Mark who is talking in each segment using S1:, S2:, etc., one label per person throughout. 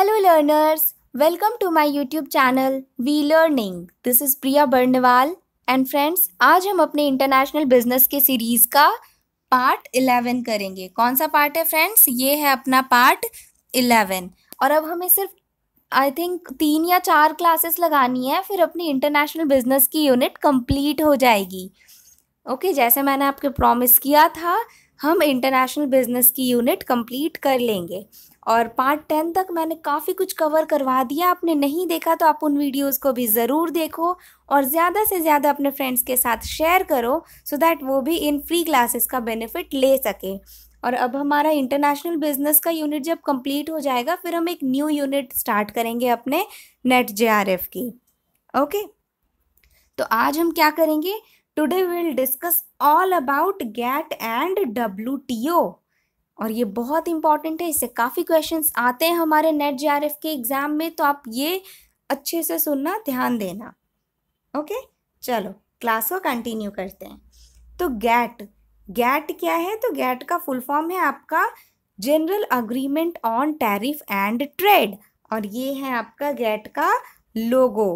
S1: Hello learners welcome to my YouTube channel V learning this is Priya Barnwal and friends आज हम अपने international business के series का part eleven करेंगे कौन सा पार्ट है फ्रेंड्स ये है अपना पार्ट इलेवन और अब हमें सिर्फ आई थिंक तीन या चार क्लासेस लगानी है फिर अपनी इंटरनेशनल बिजनेस की यूनिट कंप्लीट हो जाएगी ओके okay, जैसे मैंने आपके प्रॉमिस किया था हम इंटरनेशनल बिजनेस की यूनिट कंप्लीट कर लेंगे और पार्ट टेन तक मैंने काफ़ी कुछ कवर करवा दिया आपने नहीं देखा तो आप उन वीडियोस को भी ज़रूर देखो और ज़्यादा से ज़्यादा अपने फ्रेंड्स के साथ शेयर करो सो दैट वो भी इन फ्री क्लासेस का बेनिफिट ले सके और अब हमारा इंटरनेशनल बिजनेस का यूनिट जब कंप्लीट हो जाएगा फिर हम एक न्यू यूनिट स्टार्ट करेंगे अपने नेट जे की ओके तो आज हम क्या करेंगे today will discuss all about GATT and W और ये बहुत इंपॉर्टेंट है इससे काफ़ी क्वेश्चंस आते हैं हमारे नेट जे के एग्ज़ाम में तो आप ये अच्छे से सुनना ध्यान देना ओके चलो क्लास को कंटिन्यू करते हैं तो गैट गैट क्या है तो गैट का फुल फॉर्म है आपका general agreement on tariff and trade और ये है आपका गैट का लोगो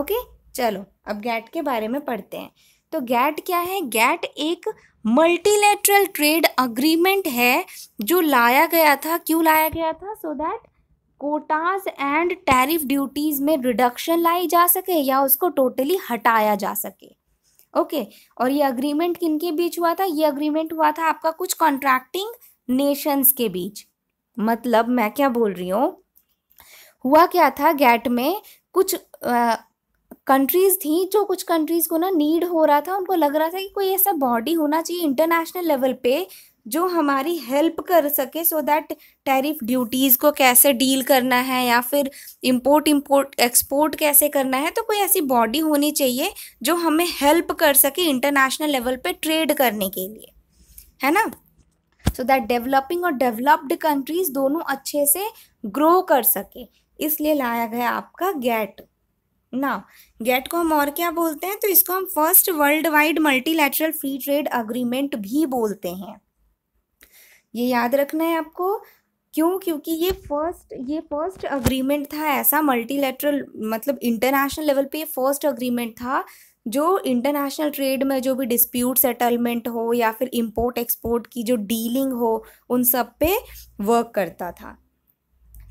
S1: ओके चलो अब गैट के बारे में पढ़ते हैं तो गैट क्या है गैट एक मल्टीलेटरल ट्रेड अग्रीमेंट है जो लाया गया था क्यों लाया गया था so that quotas and tariff duties में रिडक्शन लाई जा सके या उसको टोटली हटाया जा सके ओके okay. और ये अग्रीमेंट किन के बीच हुआ था ये अग्रीमेंट हुआ था आपका कुछ कॉन्ट्रैक्टिंग नेशंस के बीच मतलब मैं क्या बोल रही हूँ हुआ क्या था गैट में कुछ कंट्रीज़ थी जो कुछ कंट्रीज़ को ना नीड हो रहा था उनको लग रहा था कि कोई ऐसा बॉडी होना चाहिए इंटरनेशनल लेवल पे जो हमारी हेल्प कर सके सो दैट टैरिफ ड्यूटीज़ को कैसे डील करना है या फिर इम्पोर्ट इम्पोर्ट एक्सपोर्ट कैसे करना है तो कोई ऐसी बॉडी होनी चाहिए जो हमें हेल्प कर सके इंटरनेशनल लेवल पे ट्रेड करने के लिए है ना सो दैट डेवलपिंग और डेवलप्ड कंट्रीज़ दोनों अच्छे से ग्रो कर सके इसलिए लाया गया आपका गैट ना गेट को हम और क्या बोलते हैं तो इसको हम first world wide multilateral free trade agreement भी बोलते हैं ये याद रखना है आपको क्यों क्योंकि ये फर्स्ट ये फर्स्ट अग्रीमेंट था ऐसा मल्टीलैटरल मतलब इंटरनेशनल लेवल पे ये फर्स्ट अग्रीमेंट था जो इंटरनेशनल ट्रेड में जो भी डिस्प्यूट सेटलमेंट हो या फिर इंपोर्ट एक्सपोर्ट की जो डीलिंग हो उन सब पे वर्क करता था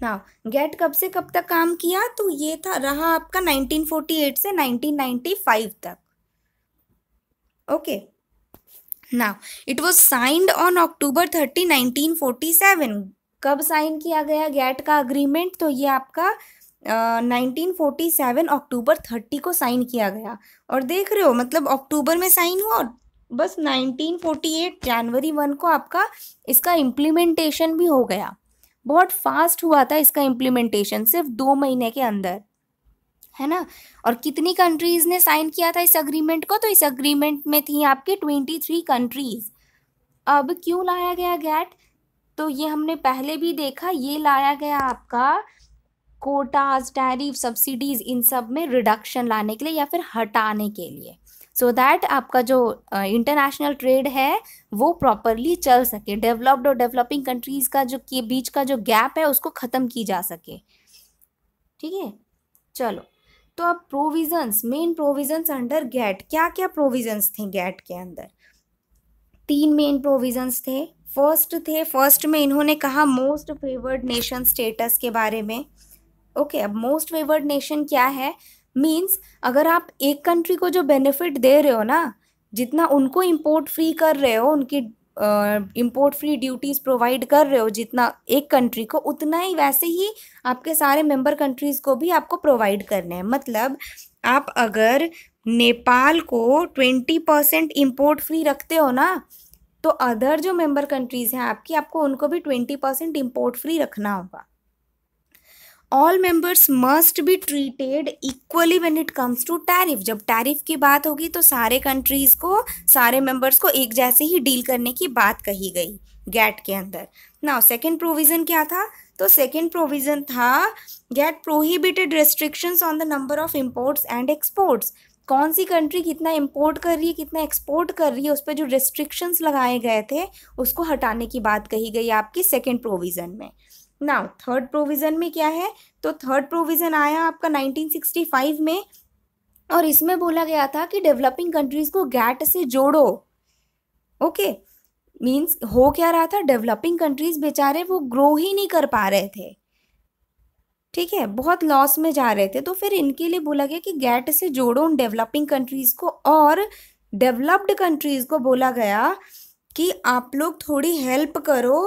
S1: ना गेट कब से कब तक काम किया तो ये था रहा आपका 1948 से 1995 तक ओके ना it was signed on October 30 1947 कब साइन किया गया गेट का अग्रीमेंट तो ये आपका nineteen forty seven October thirty को साइन किया गया और देख रहे हो मतलब अक्टूबर में साइन हुआ और बस नाइनटीन फोर्टी एट जनवरी वन को आपका इसका इम्प्लीमेंटेशन भी हो गया बहुत फास्ट हुआ था इसका इम्प्लीमेंटेशन सिर्फ दो महीने के अंदर है ना और कितनी कंट्रीज़ ने साइन किया था इस अग्रीमेंट को तो इस अग्रीमेंट में थी आपके ट्वेंटी थ्री कंट्रीज़ अब क्यों लाया गया गैट तो ये हमने पहले भी देखा ये लाया गया आपका कोटाज टैरिफ सब्सिडीज़ इन सब में रिडक्शन लाने के लिए या फिर हटाने के लिए सो so दैट आपका जो इंटरनेशनल uh, ट्रेड है वो प्रॉपरली चल सके डेवलप्ड और डेवलपिंग कंट्रीज़ का जो के बीच का जो गैप है उसको ख़त्म की जा सके ठीक है चलो तो अब provisions main provisions under GATT क्या क्या प्रोविजंस थे गैट के अंदर तीन मेन प्रोविजंस थे फर्स्ट थे फर्स्ट में इन्होंने कहा मोस्ट फेवर्ड नेशन स्टेटस के बारे में ओके okay, अब मोस्ट फेवर्ड नेशन क्या है मीन्स अगर आप एक कंट्री को जो बेनिफिट दे रहे हो ना जितना उनको इम्पोर्ट फ्री कर रहे हो उनकी इम्पोर्ट फ्री ड्यूटीज़ प्रोवाइड कर रहे हो जितना एक कंट्री को उतना ही वैसे ही आपके सारे मेंबर कंट्रीज़ को भी आपको प्रोवाइड करने हैं मतलब आप अगर नेपाल को ट्वेंटी परसेंट इम्पोर्ट फ्री रखते हो ना तो अदर जो मेंबर कंट्रीज़ हैं आपकी आपको उनको भी ट्वेंटी परसेंट इम्पोर्ट फ्री रखना होगा all members must be treated equally when it comes to tariff जब टैरिफ की बात होगी तो सारे कंट्रीज़ को सारे मेंबर्स को एक जैसे ही डील करने की बात कही गई गैट के अंदर नाउ सेकेंड प्रोविज़न क्या था तो सेकेंड प्रोविज़न था GATT prohibited restrictions on the number of imports and exports कौन सी कंट्री कितना इम्पोर्ट कर रही है कितना एक्सपोर्ट कर रही है उस पर जो रेस्ट्रिक्शंस लगाए गए थे उसको हटाने की बात कही गई आपकी सेकेंड प्रोविज़न में नाउ थर्ड प्रोविज़न में क्या है तो थर्ड प्रोविज़न आया आपका 1965 में और इसमें बोला गया था कि डेवलपिंग कंट्रीज को गैट से जोड़ो ओके मीन्स हो क्या रहा था डेवलपिंग कंट्रीज बेचारे वो ग्रो ही नहीं कर पा रहे थे ठीक है बहुत लॉस में जा रहे थे तो फिर इनके लिए बोला गया कि गैट से जोड़ो उन डेवलपिंग कंट्रीज़ को और डेवलप्ड कंट्रीज़ को बोला गया कि आप लोग थोड़ी हेल्प करो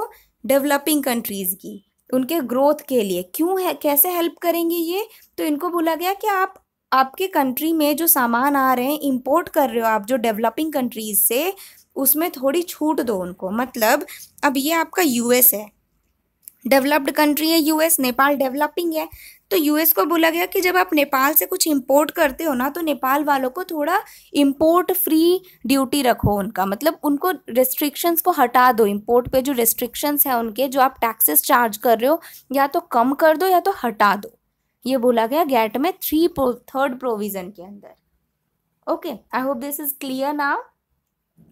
S1: डेवलपिंग कंट्रीज़ की उनके ग्रोथ के लिए क्यों है कैसे हेल्प करेंगे ये तो इनको बोला गया कि आप आपके कंट्री में जो सामान आ रहे हैं इंपोर्ट कर रहे हो आप जो डेवलपिंग कंट्रीज से उसमें थोड़ी छूट दो उनको मतलब अब ये आपका यूएस है डेवलप्ड कंट्री है यूएस नेपाल डेवलपिंग है तो यूएस को बोला गया कि जब आप नेपाल से कुछ इंपोर्ट करते हो ना तो नेपाल वालों को थोड़ा इंपोर्ट फ्री ड्यूटी रखो उनका मतलब उनको रेस्ट्रिक्शंस को हटा दो इंपोर्ट पे जो रेस्ट्रिक्शंस हैं उनके जो आप टैक्सेस चार्ज कर रहे हो या तो कम कर दो या तो हटा दो ये बोला गया गैट में थ्री थर्ड प्रोविज़न के अंदर okay I hope this is clear now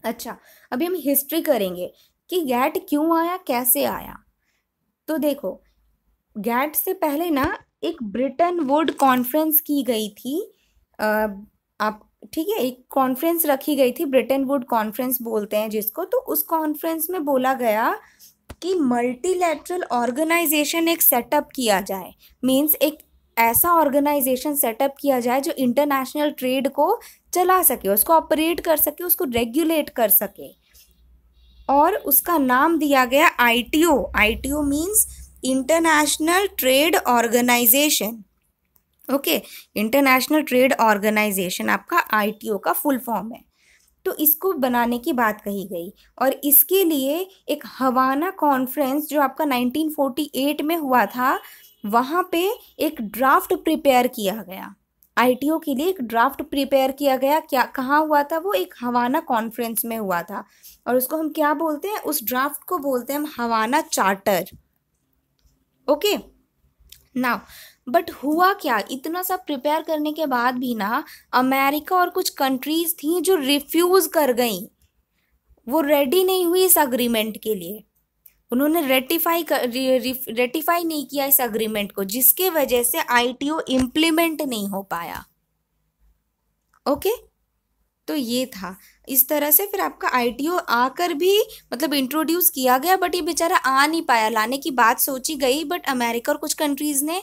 S1: अच्छा अभी हम हिस्ट्री करेंगे कि गैट क्यों आया कैसे आया तो देखो गैट से पहले ना एक ब्रिटेन वुड कॉन्फ्रेंस की गई थी आप ठीक है एक कॉन्फ्रेंस रखी गई थी ब्रिटेन वुड कॉन्फ्रेंस बोलते हैं जिसको तो उस कॉन्फ्रेंस में बोला गया कि मल्टीलेटरल ऑर्गेनाइजेशन एक सेटअप किया जाए मींस एक ऐसा ऑर्गेनाइजेशन सेटअप किया जाए जो इंटरनेशनल ट्रेड को चला सके उसको ऑपरेट कर सके उसको रेगुलेट कर सके और उसका नाम दिया गया I T O I T O means International Trade Organization okay International Trade Organization आपका आईटीओ का फुल फॉर्म है तो इसको बनाने की बात कही गई और इसके लिए एक हवाना कॉन्फ्रेंस जो आपका 1948 में हुआ था वहाँ पे एक ड्राफ्ट प्रिपेयर किया गया आईटीओ के लिए एक ड्राफ्ट प्रिपेयर किया गया क्या कहाँ हुआ था वो एक हवाना कॉन्फ्रेंस में हुआ था और उसको हम क्या बोलते हैं उस ड्राफ्ट को बोलते हैं हम Havana charter okay now but हुआ क्या इतना सब प्रिपेयर करने के बाद भी ना अमेरिका और कुछ कंट्रीज थी जो रिफ्यूज़ कर गई वो रेडी नहीं हुई इस अग्रीमेंट के लिए उन्होंने रेटिफाई रेटिफाई नहीं किया इस अग्रीमेंट को जिसके वजह से आईटीओ इम्प्लीमेंट नहीं हो पाया ओके okay? तो ये था इस तरह से फिर आपका आई आकर भी मतलब इंट्रोड्यूस किया गया बट ये बेचारा आ नहीं पाया लाने की बात सोची गई बट अमेरिका और कुछ कंट्रीज़ ने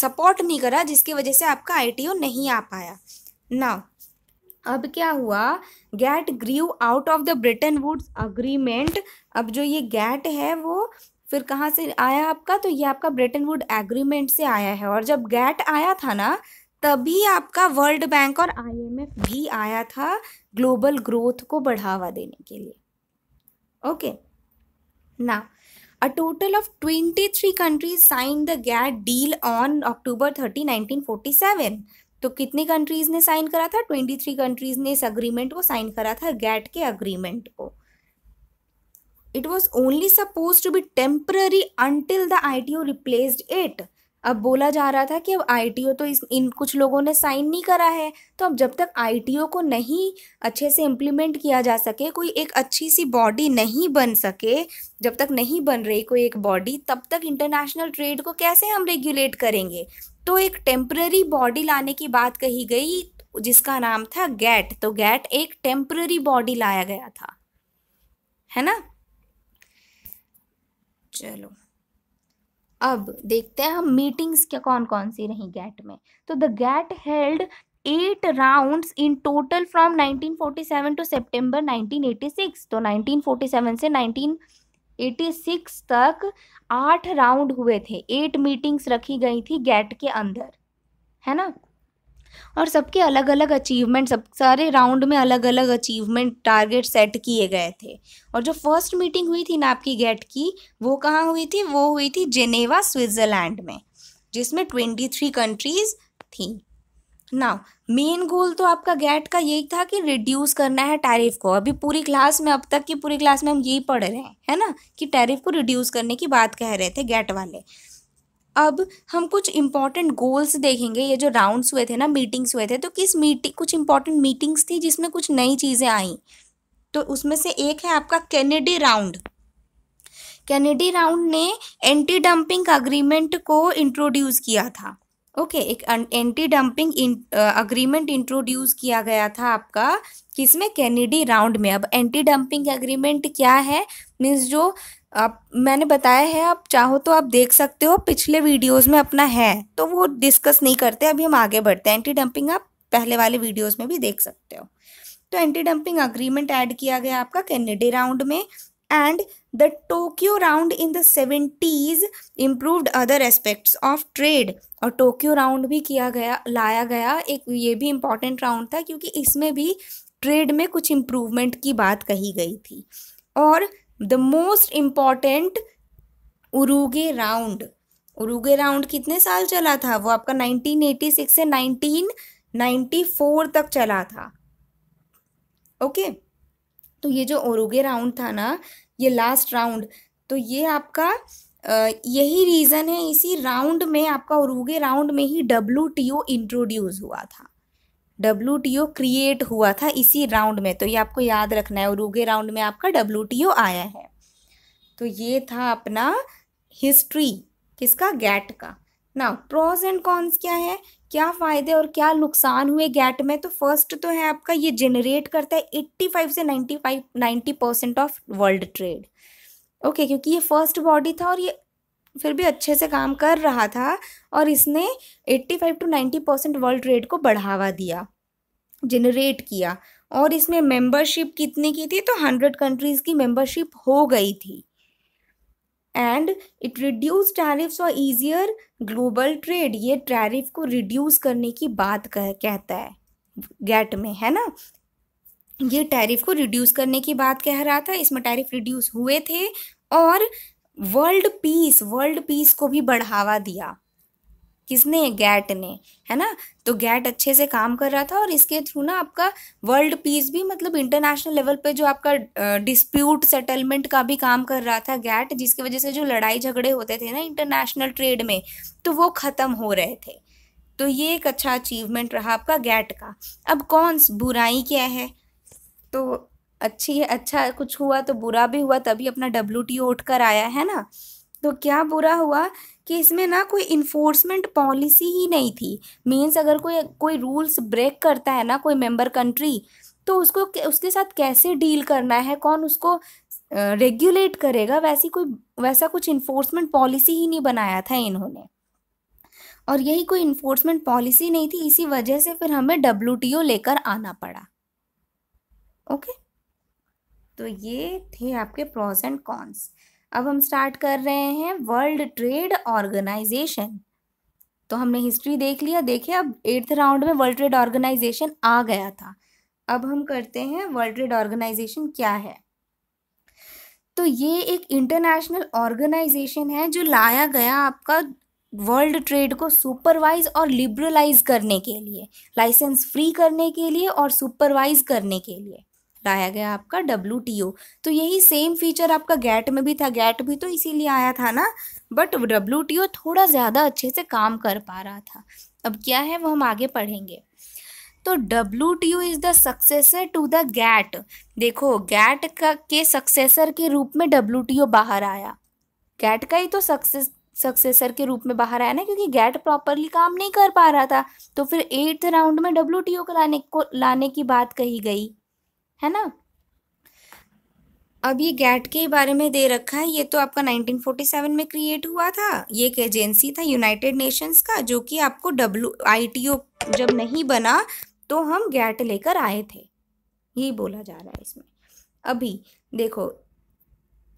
S1: सपोर्ट नहीं करा जिसकी वजह से आपका आई नहीं आ पाया ना अब क्या हुआ GATT grew out of the Bretton Woods agreement अब जो ये गैट है वो फिर कहाँ से आया आपका तो ये आपका ब्रिटेन वुड एग्रीमेंट से आया है और जब गैट आया था ना तभी आपका वर्ल्ड बैंक और आईएमएफ भी आया था ग्लोबल ग्रोथ को बढ़ावा देने के लिए ओके ना twenty three countries sign the GATT deal on October thirty nineteen forty seven तो कितनी कंट्रीज ने साइन करा था ट्वेंटी थ्री कंट्रीज ने इस अग्रीमेंट को साइन करा था गैट के अग्रीमेंट को it was only suppose to be temporary until the I T O replaced it अब बोला जा रहा था कि अब आई तो इस इन कुछ लोगों ने साइन नहीं करा है तो अब जब तक आई को नहीं अच्छे से इम्प्लीमेंट किया जा सके कोई एक अच्छी सी बॉडी नहीं बन सके जब तक नहीं बन रही कोई एक बॉडी तब तक इंटरनेशनल ट्रेड को कैसे हम रेगुलेट करेंगे तो एक टेम्प्ररी बॉडी लाने की बात कही गई जिसका नाम था गैट तो गैट एक टेम्प्ररी बॉडी लाया गया था है ना चलो अब देखते हैं हम मीटिंग्स क्या कौन कौन सी रही गैट में तो the GATT held eight rounds in total from 1947 to September nineteen तो 1947 से 1986 तक आठ राउंड हुए थे एट मीटिंग्स रखी गई थी गैट के अंदर है ना और सबके अलग अलग अचीवमेंट सब सारे राउंड में अलग अलग अचीवमेंट टारगेट सेट किए गए थे और जो फर्स्ट मीटिंग हुई थी नाप गेट की वो कहाँ हुई थी वो हुई थी जेनेवा स्विट्ज़रलैंड में जिसमें ट्वेंटी थ्री कंट्रीज़ थी ना मेन गोल तो आपका गैट का यही था कि रिड्यूस करना है टैरिफ को अभी पूरी क्लास में अब तक की पूरी क्लास में हम यही पढ़ रहे हैं है ना कि टैरिफ को रिड्यूस करने की बात कह रहे थे गैट वाले अब हम कुछ इंपॉर्टेंट गोल्स देखेंगे ये जो राउंड्स हुए थे ना मीटिंग्स हुए थे तो किस मीटिंग कुछ इंपॉर्टेंट मीटिंग्स थी जिसमें कुछ नई चीज़ें आई तो उसमें से एक है आपका कैनेडी राउंड कैनेडी राउंड ने एंटी डंपिंग अग्रीमेंट को इंट्रोड्यूस किया था ओके okay, एक एंटी डंपिंग अग्रीमेंट इंट्रोड्यूस किया गया था आपका किसमें कैनेडी राउंड में अब एंटी डंपिंग अग्रीमेंट क्या है मीन्स जो आप मैंने बताया है आप चाहो तो आप देख सकते हो पिछले वीडियोस में अपना है तो वो डिस्कस नहीं करते अभी हम आगे बढ़ते हैं एंटी डंपिंग आप पहले वाले वीडियोस में भी देख सकते हो तो एंटी डंपिंग अग्रीमेंट ऐड किया गया आपका कैनेडी राउंड में and the Tokyo round in the seventies improved other aspects of trade और टोक्यो राउंड भी किया गया लाया गया एक ये भी इम्पॉर्टेंट राउंड था क्योंकि इसमें भी ट्रेड में कुछ इम्प्रूवमेंट की बात कही गई थी और the most important Uruguay round Uruguay round कितने साल चला था वो आपका 1986 से 1994 तक चला था ओके okay? तो ये जो उरुगे राउंड था ना ये लास्ट राउंड तो ये आपका यही रीज़न है इसी राउंड में आपका उरुगे राउंड में ही डब्ल्यू इंट्रोड्यूस हुआ था डब्ल्यू क्रिएट हुआ था इसी राउंड में तो ये आपको याद रखना है उरुगे राउंड में आपका डब्ल्यू आया है तो ये था अपना हिस्ट्री किसका गैट का ना प्रोज एंड कॉन्स क्या है क्या फ़ायदे और क्या नुकसान हुए गैट में तो फर्स्ट तो है आपका ये जनरेट करता है 85 से 95 90 percent of world trade okay क्योंकि ये फर्स्ट बॉडी था और ये फिर भी अच्छे से काम कर रहा था और इसने 85 to ninety percent world trade को बढ़ावा दिया जनरेट किया और इसमें मेंबरशिप कितने की थी तो हंड्रेड कंट्रीज़ की मेंबरशिप हो गई थी एंड इट रिड्यूस टैरिफ और ईजियर ग्लोबल ट्रेड ये टैरिफ को रिड्यूस करने की बात कह कहता है गैट में है ना ये टैरिफ को रिड्यूस करने की बात कह रहा था इसमें टैरिफ रिड्यूस हुए थे और वर्ल्ड पीस वर्ल्ड पीस को भी बढ़ावा दिया किसने गैट ने है ना तो गैट अच्छे से काम कर रहा था और इसके थ्रू ना आपका वर्ल्ड पीस भी मतलब इंटरनेशनल लेवल पे जो आपका डिस्प्यूट सेटलमेंट का भी काम कर रहा था गैट जिसकी वजह से जो लड़ाई झगड़े होते थे ना इंटरनेशनल ट्रेड में तो वो ख़त्म हो रहे थे तो ये एक अच्छा अचीवमेंट रहा आपका गैट का अब कौन बुराई क्या है तो अच्छी है अच्छा कुछ हुआ तो बुरा भी हुआ तभी अपना डब्ल्यू टी उठ कर आया है ना तो क्या बुरा हुआ कि इसमें ना कोई इन्फोर्समेंट पॉलिसी ही नहीं थी मीन्स अगर कोई कोई रूल्स ब्रेक करता है ना कोई मेंबर कंट्री तो उसको उसके साथ कैसे डील करना है कौन उसको रेगुलेट करेगा वैसी कोई वैसा कुछ इन्फोर्समेंट पॉलिसी ही नहीं बनाया था इन्होंने और यही कोई इन्फोर्समेंट पॉलिसी नहीं थी इसी वजह से फिर हमें डब्ल्यू लेकर आना पड़ा ओके okay? तो ये थे आपके प्रॉस एंड कॉन्स अब हम स्टार्ट कर रहे हैं वर्ल्ड ट्रेड ऑर्गेनाइजेशन तो हमने हिस्ट्री देख लिया देखिए अब एट्थ राउंड में वर्ल्ड ट्रेड ऑर्गेनाइजेशन आ गया था अब हम करते हैं वर्ल्ड ट्रेड ऑर्गेनाइजेशन क्या है तो ये एक इंटरनेशनल ऑर्गेनाइजेशन है जो लाया गया आपका वर्ल्ड ट्रेड को सुपरवाइज और लिबरलाइज करने के लिए लाइसेंस फ्री करने के लिए और सुपरवाइज करने के लिए लाया गया आपका डब्ल्यू टी ओ तो यही सेम फीचर आपका गैट में भी था गैट भी तो इसीलिए आया था ना बट डब्ल्यू टी ओ थोड़ा ज़्यादा अच्छे से काम कर पा रहा था अब क्या है वो हम आगे पढ़ेंगे तो W T O is the successor to the GATT देखो गैट का के सक्सेसर के रूप में डब्ल्यू टी ओ बाहर आया गैट का ही तो सक्सेस सक्सेसर के रूप में बाहर आया ना क्योंकि गैट प्रॉपरली काम नहीं कर पा रहा था तो फिर एट्थ राउंड में डब्ल्यू टी ओ को लाने को लाने की बात कही गई है ना अब ये गैट के बारे में दे रखा है ये तो आपका 1947 में क्रिएट हुआ था ये एक एजेंसी था यूनाइटेड नेशंस का जो कि आपको डब्ल्यू आई जब नहीं बना तो हम गैट लेकर आए थे यही बोला जा रहा है इसमें अभी देखो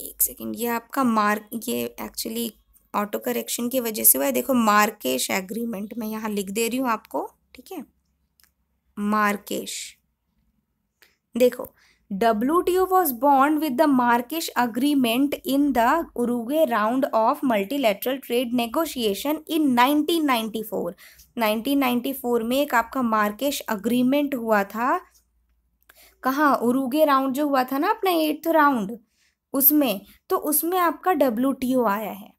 S1: एक सेकेंड ये आपका मार्क ये एक्चुअली ऑटो करेक्शन की वजह से हुआ है देखो मार्केश एग्रीमेंट मैं यहाँ लिख दे रही हूँ आपको ठीक है मार्केश देखो डब्ल्यू टी ओ वॉज बॉन्ड with the Marrakesh agreement in the Uruguay round of multilateral trade negotiation in 1994 1994 में एक आपका मार्केश अग्रीमेंट हुआ था कहाँ उरुगे राउंड जो हुआ था ना अपना एट्थ राउंड उसमें तो उसमें आपका डब्ल्यू टी ओ आया है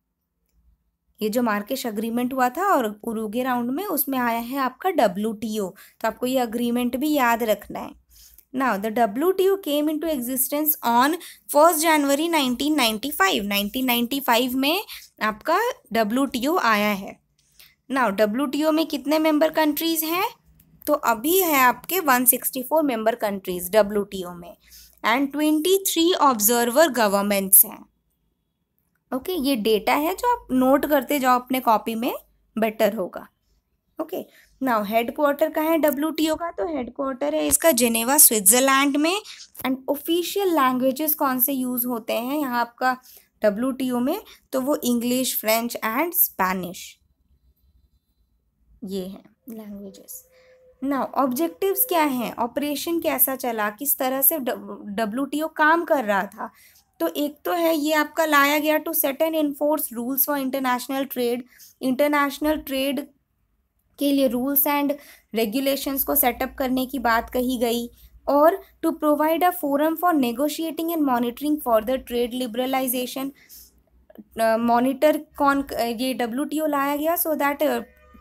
S1: ये जो मार्केश अग्रीमेंट हुआ था और उरुगे राउंड में उसमें आया है आपका डब्ल्यू टी ओ तो आपको ये अग्रीमेंट भी याद रखना है Now, the WTO came into existence on 1st जनवरी 1995. 1995 में आपका WTO आया है now wto में कितने member कंट्रीज़ हैं तो अभी है आपके 164 member कंट्रीज़ wto में एंड 23 ऑब्जर्वर गवर्नमेंट्स हैं ओके okay, ये डेटा है जो आप नोट करते जाओ अपने कॉपी में बेटर होगा ओके okay. नाउ हेडक्वार्टर कहाँ है डब्ल्यू का तो हेडक्वार्टर है इसका जेनेवा स्विट्ज़रलैंड में एंड ऑफिशियल लैंग्वेजेस कौन से यूज़ होते हैं यहाँ आपका डब्ल्यू में तो वो इंग्लिश फ्रेंच एंड स्पेनिश ये है लैंग्वेजेस नाउ ऑब्जेक्टिव्स क्या हैं ऑपरेशन कैसा चला किस तरह से डब्ल्यू काम कर रहा था तो एक तो है ये आपका लाया गया to set and enforce rules for international trade international trade के लिए रूल्स एंड रेगुलेशंस को सेटअप करने की बात कही गई और to provide a forum for negotiating and monitoring for the trade liberalization monitor कौन ये डब्ल्यू लाया गया सो दैट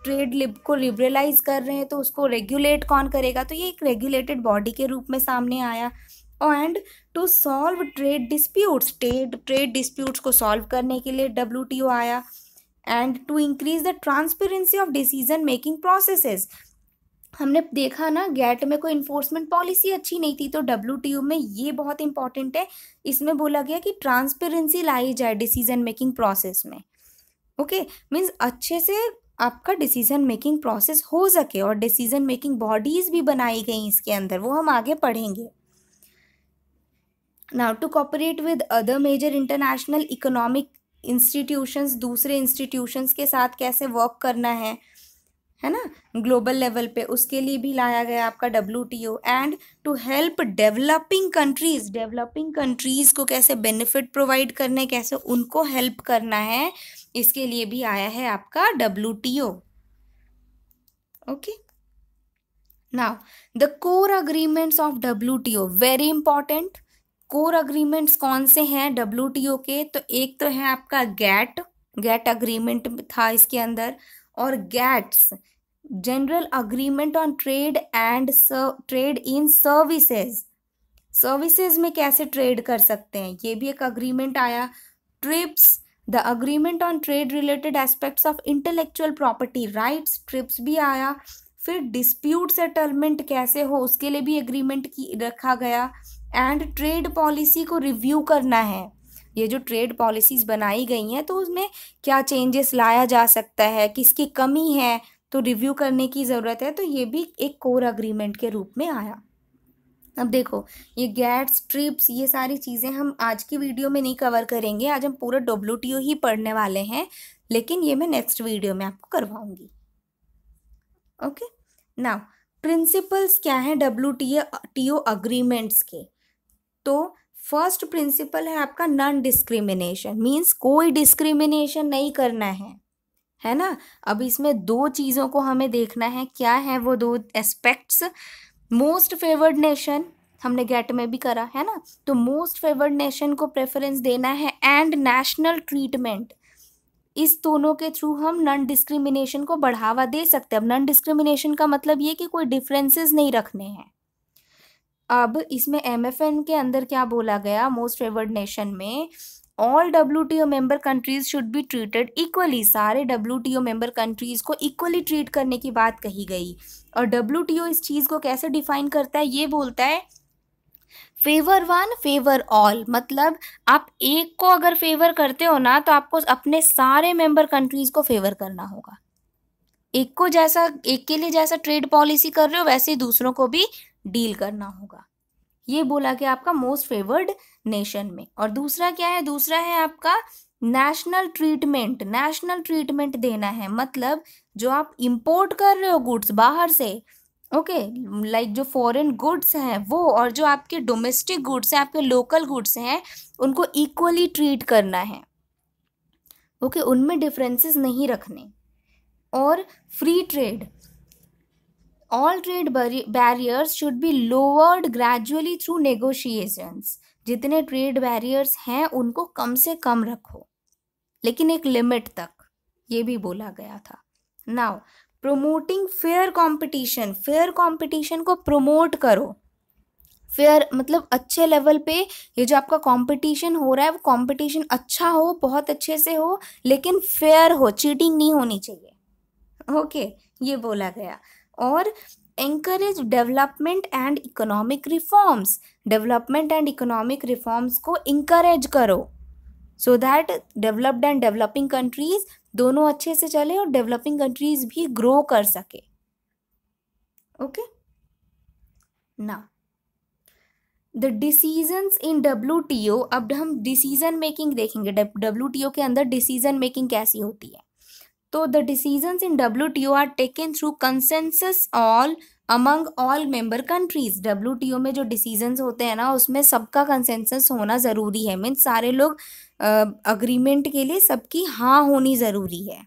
S1: ट्रेड लिब को लिबरलाइज कर रहे हैं तो उसको रेगुलेट कौन करेगा तो ये एक रेगुलेटेड बॉडी के रूप में सामने आया and to solve trade disputes trade trade disputes को सॉल्व करने के लिए डब्ल्यू आया and to increase the transparency of decision making processes हमने देखा ना गैट में कोई इन्फोर्समेंट पॉलिसी अच्छी नहीं थी तो डब्ल्यू में ये बहुत इंपॉर्टेंट है इसमें बोला गया कि ट्रांसपेरेंसी लाई जाए डिसीजन मेकिंग प्रोसेस में ओके okay? मीन्स अच्छे से आपका डिसीजन मेकिंग प्रोसेस हो सके और डिसीजन मेकिंग बॉडीज भी बनाई गई इसके अंदर वो हम आगे पढ़ेंगे now to cooperate with other major international economic institutions दूसरे इंस्टीट्यूशंस के साथ कैसे वर्क करना है है ना ग्लोबल लेवल पे उसके लिए भी लाया गया आपका W T O and to help developing countries developing countries को कैसे बेनिफिट प्रोवाइड करने कैसे उनको हेल्प करना है इसके लिए भी आया है आपका W T O okay now the core agreements of W T O very important core agreements कौन से हैं डब्ल्यू के तो एक तो है आपका गैट गैट अग्रीमेंट था इसके अंदर और GATS general agreement on trade and trade in services services में कैसे ट्रेड कर सकते हैं ये भी एक अग्रीमेंट आया TRIPS the agreement on trade related aspects of intellectual property rights TRIPS भी आया फिर डिस्प्यूट सेटलमेंट कैसे हो उसके लिए भी अग्रीमेंट की रखा गया एंड ट्रेड पॉलिसी को रिव्यू करना है ये जो ट्रेड पॉलिसीज़ बनाई गई हैं तो उसमें क्या चेंजेस लाया जा सकता है किसकी कमी है तो रिव्यू करने की ज़रूरत है तो ये भी एक कोर अग्रीमेंट के रूप में आया अब देखो ये गैट्स ट्रिप्स ये सारी चीज़ें हम आज की वीडियो में नहीं कवर करेंगे आज हम पूरा डब्ल्यू ही पढ़ने वाले हैं लेकिन ये मैं नेक्स्ट वीडियो में आपको करवाऊंगी ओके नाउ प्रिंसिपल्स क्या हैं डब्ल्यू टी ओ अग्रीमेंट्स के तो फर्स्ट प्रिंसिपल है आपका नॉन डिस्क्रिमिनेशन मींस कोई डिस्क्रिमिनेशन नहीं करना है है ना अब इसमें दो चीज़ों को हमें देखना है क्या है वो दो एस्पेक्ट्स मोस्ट फेवर्ड नेशन हमने गेट में भी करा है ना तो मोस्ट फेवर्ड नेशन को प्रेफरेंस देना है एंड नेशनल ट्रीटमेंट इस दोनों के थ्रू हम नॉन डिस्क्रिमिनेशन को बढ़ावा दे सकते हैं अब नॉन डिस्क्रिमिनेशन का मतलब ये कि कोई डिफरेंसेस नहीं रखने हैं अब इसमें एन के अंदर क्या बोला गया मोस्ट फेवर्ड नेशन में all W T O member countries should be treated equally सारे W T O member countries को इक्वली ट्रीट करने की बात कही गई और डब्ल्यू टी ओ इस चीज़ को कैसे डिफाइन करता है ये बोलता है फेवर वन फेवर ऑल मतलब आप एक को अगर फेवर करते हो ना तो आपको अपने सारे मेंबर कंट्रीज़ को फेवर करना होगा एक को जैसा एक के लिए जैसा ट्रेड पॉलिसी कर रहे हो वैसे ही दूसरों को भी डील करना होगा ये बोला कि आपका मोस्ट फेवर्ड नेशन में और दूसरा क्या है दूसरा है आपका नेशनल ट्रीटमेंट नेशनल ट्रीटमेंट देना है मतलब जो आप इंपोर्ट कर रहे हो गुड्स बाहर से ओके लाइक जो फॉरेन गुड्स हैं वो और जो आपके डोमेस्टिक गुड्स हैं आपके लोकल गुड्स हैं उनको इक्वली ट्रीट करना है ओके okay, उनमें डिफरेंसेस नहीं रखने और free trade all trade barriers should be lowered gradually through negotiations जितने ट्रेड बैरियर्स हैं उनको कम से कम रखो लेकिन एक लिमिट तक ये भी बोला गया था now promoting fair competition fair competition को प्रमोट करो फेयर मतलब अच्छे लेवल पे ये जो आपका कंपटीशन हो रहा है वो कंपटीशन अच्छा हो बहुत अच्छे से हो लेकिन फेयर हो चीटिंग नहीं होनी चाहिए ओके okay, ये बोला गया और encourage development and economic reforms development and economic reforms को इंकरेज करो so that developed and developing countries दोनों अच्छे से चले और डेवलपिंग कंट्रीज भी ग्रो कर सके ओके ना the decision in W T O अब हम डिसीजन मेकिंग देखेंगे डब्ल्यू टी ओ के अंदर डिसीजन मेकिंग कैसी होती है तो the decision in W T O are taken through consensus all among all member countries W T O में जो डिसीजन होते हैं ना उसमें सबका कंसेंसस होना ज़रूरी है मीन्स सारे लोग अग्रीमेंट के लिए सबकी हाँ होनी ज़रूरी है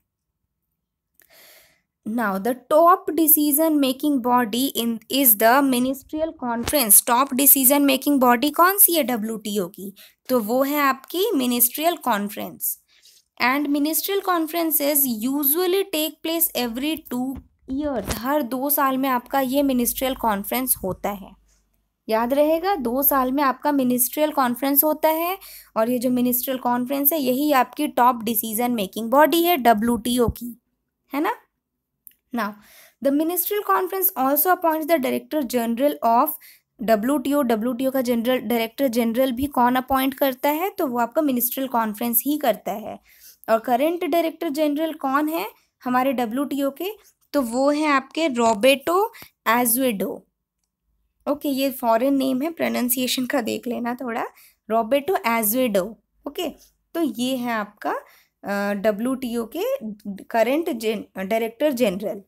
S1: now the top decision making body in is the ministerial conference top decision making body कौन सी है डब्ल्यू टी ओ की तो वो है आपकी ministerial conference and ministerial conferences usually take place every two year हर दो साल में आपका ये मिनिस्ट्रियल कॉन्फ्रेंस होता है याद रहेगा दो साल में आपका मिनिस्ट्रियल कॉन्फ्रेंस होता है और ये जो मिनिस्ट्रियल कॉन्फ्रेंस है यही आपकी टॉप डिसीजन मेकिंग बॉडी है डब्ल्यू की है ना now the ministerial conference also appoint the director general of W T O W T O का जनरल डायरेक्टर जनरल भी कौन अपॉइंट करता है तो वो आपका मिनिस्ट्रियल कॉन्फ्रेंस ही करता है और करेंट डायरेक्टर जनरल कौन है हमारे डब्ल्यू के तो वो है आपके रॉबेटो एजुएडो ओके ये फॉरेन नेम है प्रोनाउंसिएशन का देख लेना थोड़ा रॉबेटो एजुएडो ओके तो ये है आपका डब्ल्यू टी ओ के current director general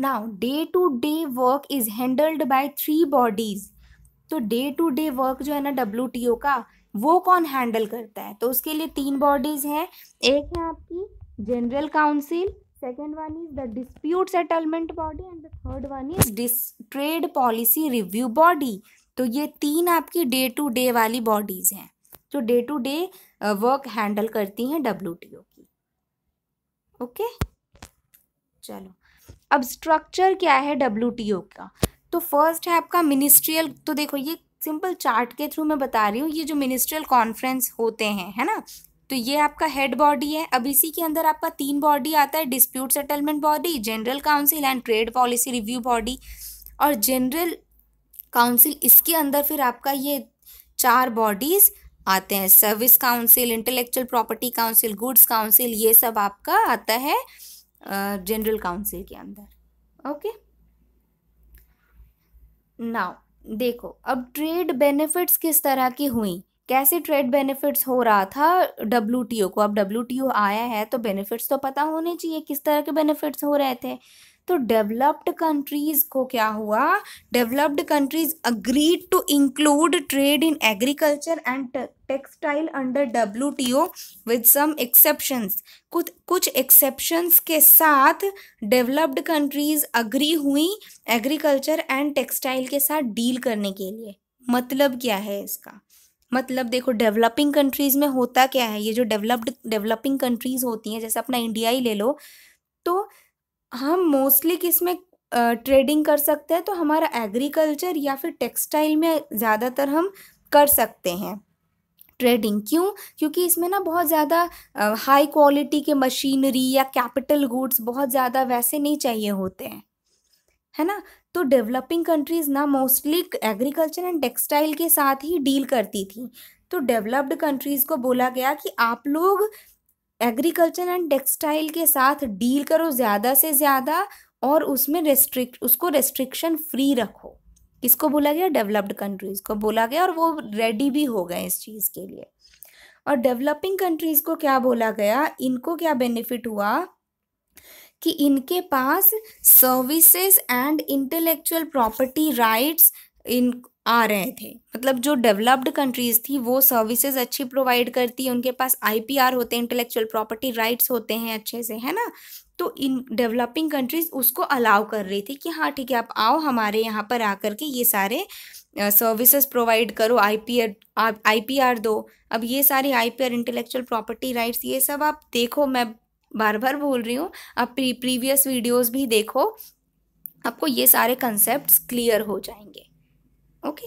S1: now day to day work is handled by three bodies तो डे टू डे वर्क जो है ना डब्ल्यू टी ओ का वो कौन हैंडल करता है तो उसके लिए तीन बॉडीज हैं एक है आपकी general council second one is the dispute settlement body and the third one is this trade policy review body तो ये तीन आपकी डे टू डे वाली बॉडीज हैं जो day to day work handle करती हैं डब्ल्यू की ओके okay? चलो अब स्ट्रक्चर क्या है डब्ल्यू का तो फर्स्ट है आपका मिनिस्ट्रियल तो देखो ये सिंपल चार्ट के थ्रू मैं बता रही हूँ ये जो मिनिस्ट्रियल कॉन्फ्रेंस होते हैं है ना तो ये आपका हेड बॉडी है अब इसी के अंदर आपका तीन बॉडी आता है dispute settlement body general council and trade policy review body और जनरल काउंसिल इसके अंदर फिर आपका ये चार बॉडीज़ आते हैं service council intellectual property council goods council ये सब आपका आता है जनरल काउंसिल के अंदर ओके नाउ देखो अब ट्रेड बेनिफिट्स किस तरह की हुई कैसे ट्रेड बेनिफिट्स हो रहा था डब्ल्यू को अब डब्ल्यू आया है तो बेनिफिट्स तो पता होने चाहिए किस तरह के बेनिफिट्स हो रहे थे तो डेवलप्ड कंट्रीज़ को क्या हुआ developed countries agreed to include trade in agriculture and textile under W T O with some exceptions कुछ कुछ एक्सेप्शंस के साथ डेवलप्ड कंट्रीज़ अग्री हुई एग्रीकल्चर एंड टेक्सटाइल के साथ डील करने के लिए मतलब क्या है इसका मतलब देखो डेवलपिंग कंट्रीज़ में होता क्या है ये जो डेवलप्ड डेवलपिंग कंट्रीज़ होती हैं जैसे अपना इंडिया ही ले लो हम मोस्टली किस में ट्रेडिंग कर सकते हैं तो हमारा एग्रीकल्चर या फिर टेक्सटाइल में ज़्यादातर हम कर सकते हैं ट्रेडिंग क्यों क्योंकि इसमें ना बहुत ज़्यादा हाई क्वालिटी के मशीनरी या कैपिटल गुड्स बहुत ज़्यादा वैसे नहीं चाहिए होते हैं है ना तो डेवलपिंग कंट्रीज़ ना मोस्टली एग्रीकल्चर एंड टेक्सटाइल के साथ ही डील करती थी तो डेवलप्ड कंट्रीज़ को बोला गया कि आप लोग एग्रीकल्चर एंड टेक्सटाइल के साथ डील करो ज़्यादा से ज़्यादा और उसमें रेस्ट्रिक उसको रेस्ट्रिक्शन फ्री रखो किसको बोला गया डेवलप्ड कंट्रीज़ को बोला गया और वो रेडी भी हो गए इस चीज़ के लिए और डेवलपिंग कंट्रीज़ को क्या बोला गया इनको क्या बेनिफिट हुआ कि इनके पास services and intellectual property rights in आ रहे थे मतलब जो डेवलप्ड कंट्रीज़ थी वो सर्विसेज अच्छी प्रोवाइड करती है उनके पास आईपीआर होते हैं इंटेलेक्चुअल प्रॉपर्टी राइट्स होते हैं अच्छे से है ना तो इन डेवलपिंग कंट्रीज़ उसको अलाउ कर रही थी कि हाँ ठीक है आप आओ हमारे यहाँ पर आकर के ये सारे सर्विसेज प्रोवाइड करो I P R I P R दो अब ये सारे I P R intellectual property rights ये सब आप देखो मैं बार बार बोल रही हूँ आप प्री प्रीवियस वीडियोज़ भी देखो आपको ये सारे कंसेप्ट क्लियर हो जाएंगे ओके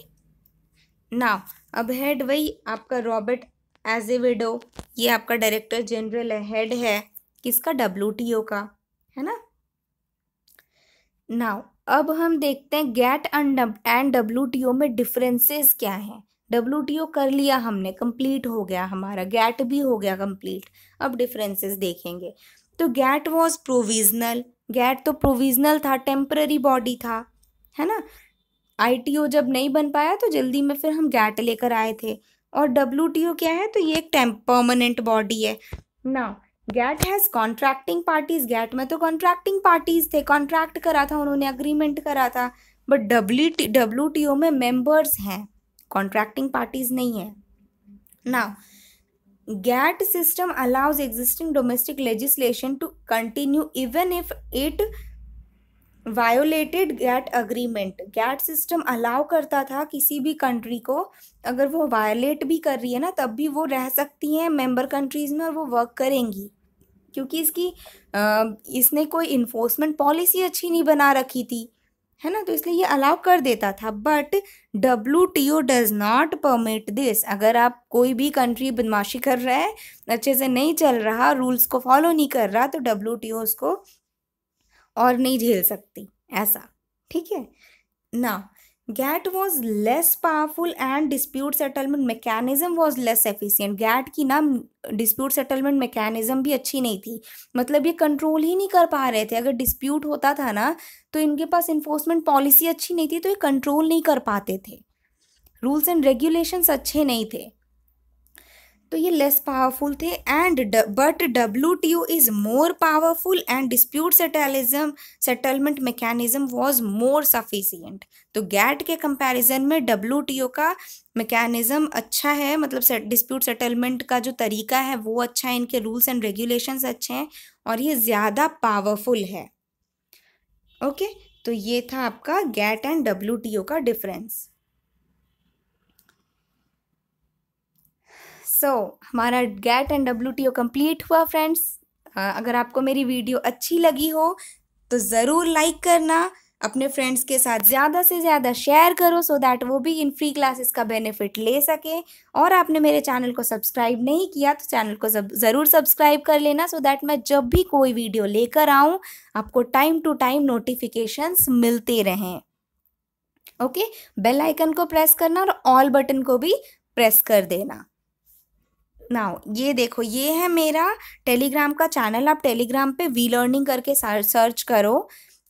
S1: नाउ अब हेड वही आपका रॉबर्ट एज ए विडो ये आपका डायरेक्टर जनरल है हेड है किसका डब्ल्यू का है ना नाउ अब हम देखते हैं गैट एंड एंड डब्ल्यू में डिफरेंसेस क्या हैं डब्ल्यू कर लिया हमने कंप्लीट हो गया हमारा गैट भी हो गया कंप्लीट अब डिफरेंसेस देखेंगे तो गैट वाज प्रोविजनल गैट तो प्रोविजनल था टेम्प्ररी बॉडी था है ना आईटीओ जब नहीं बन पाया तो जल्दी में फिर हम गैट लेकर आए थे और डब्ल्यू क्या है तो ये एक परमानेंट बॉडी है ना GATT has contracting parties GATT में तो कॉन्ट्रैक्टिंग पार्टीज थे कॉन्ट्रैक्ट करा था उन्होंने अग्रीमेंट करा था but W W T O में मेम्बर्स हैं कॉन्ट्रैक्टिंग पार्टीज नहीं है ना GATT system allows existing domestic legislation to continue even if it violated GATT agreement GATT system allow करता था किसी भी कंट्री को अगर वो वायोलेट भी कर रही है ना तब भी वो रह सकती हैं मेंबर कंट्रीज़ में और वो वर्क करेंगी क्योंकि इसकी इसने कोई इन्फोर्समेंट पॉलिसी अच्छी नहीं बना रखी थी है ना तो इसलिए ये अलाउ कर देता था but W T O does not permit this अगर आप कोई भी कंट्री बदमाशी कर रहा है अच्छे से नहीं चल रहा रूल्स को फॉलो नहीं कर रहा तो डब्ल्यू टी ओ उसको और नहीं झेल सकती ऐसा ठीक है ना GATT was less powerful and dispute settlement mechanism was less efficient GATT की ना डिस्प्यूट सेटलमेंट मैकेनिज्म भी अच्छी नहीं थी मतलब ये कंट्रोल ही नहीं कर पा रहे थे अगर डिस्प्यूट होता था ना तो इनके पास इन्फोर्समेंट पॉलिसी अच्छी नहीं थी तो ये कंट्रोल नहीं कर पाते थे रूल्स एंड रेगुलेशंस अच्छे नहीं थे तो ये लेस पावरफुल थे and but W T O is more powerful and dispute settlism settlement mechanism was more sufficient तो गैट के कंपैरिजन में डब्ल्यू टी ओ का मैकेनिज़्म अच्छा है मतलब डिस्प्यूट सेटलमेंट का जो तरीका है वो अच्छा है इनके रूल्स एंड रेगुलेशन अच्छे हैं और ये ज़्यादा पावरफुल है ओके okay? तो ये था आपका GATT and W T O का डिफरेंस सो so, हमारा GATT and W T O complete हुआ फ्रेंड्स अगर आपको मेरी वीडियो अच्छी लगी हो तो ज़रूर लाइक करना अपने फ्रेंड्स के साथ ज़्यादा से ज़्यादा शेयर करो सो so दैट वो भी इन फ्री क्लासेस का बेनिफिट ले सकें और आपने मेरे चैनल को सब्सक्राइब नहीं किया तो चैनल को ज़रूर सब्सक्राइब कर लेना सो so दैट मैं जब भी कोई वीडियो लेकर आऊँ आपको टाइम टू टाइम नोटिफिकेशंस मिलते रहें ओके बेल आइकन को प्रेस करना और ऑल बटन को भी प्रेस कर देना नाउ ये देखो ये है मेरा टेलीग्राम का चैनल आप टेलीग्राम पे वी लर्निंग करके सर्च करो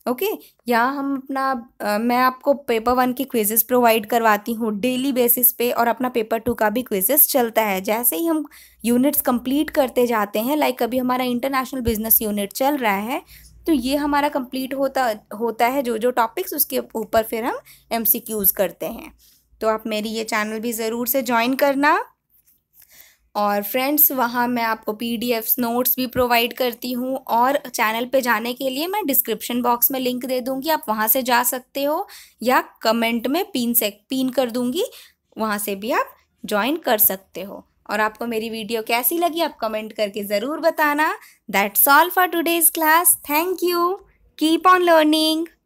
S1: ओके okay? या हम अपना आ, मैं आपको पेपर वन की क्विजेस प्रोवाइड करवाती हूँ डेली बेसिस पे और अपना पेपर टू का भी क्विजेस चलता है जैसे ही हम यूनिट्स कंप्लीट करते जाते हैं लाइक अभी हमारा इंटरनेशनल बिजनेस यूनिट चल रहा है तो ये हमारा कंप्लीट होता होता है जो जो टॉपिक्स उसके ऊपर फिर हम एम करते हैं तो आप मेरी ये चैनल भी ज़रूर से ज्वाइन करना और फ्रेंड्स वहाँ मैं आपको पी डी नोट्स भी प्रोवाइड करती हूँ और चैनल पे जाने के लिए मैं डिस्क्रिप्शन बॉक्स में लिंक दे दूँगी आप वहाँ से जा सकते हो या कमेंट में पिन से पिन कर दूँगी वहाँ से भी आप ज्वाइन कर सकते हो और आपको मेरी वीडियो कैसी लगी आप कमेंट करके ज़रूर बताना that's all for today's class thank you keep on learning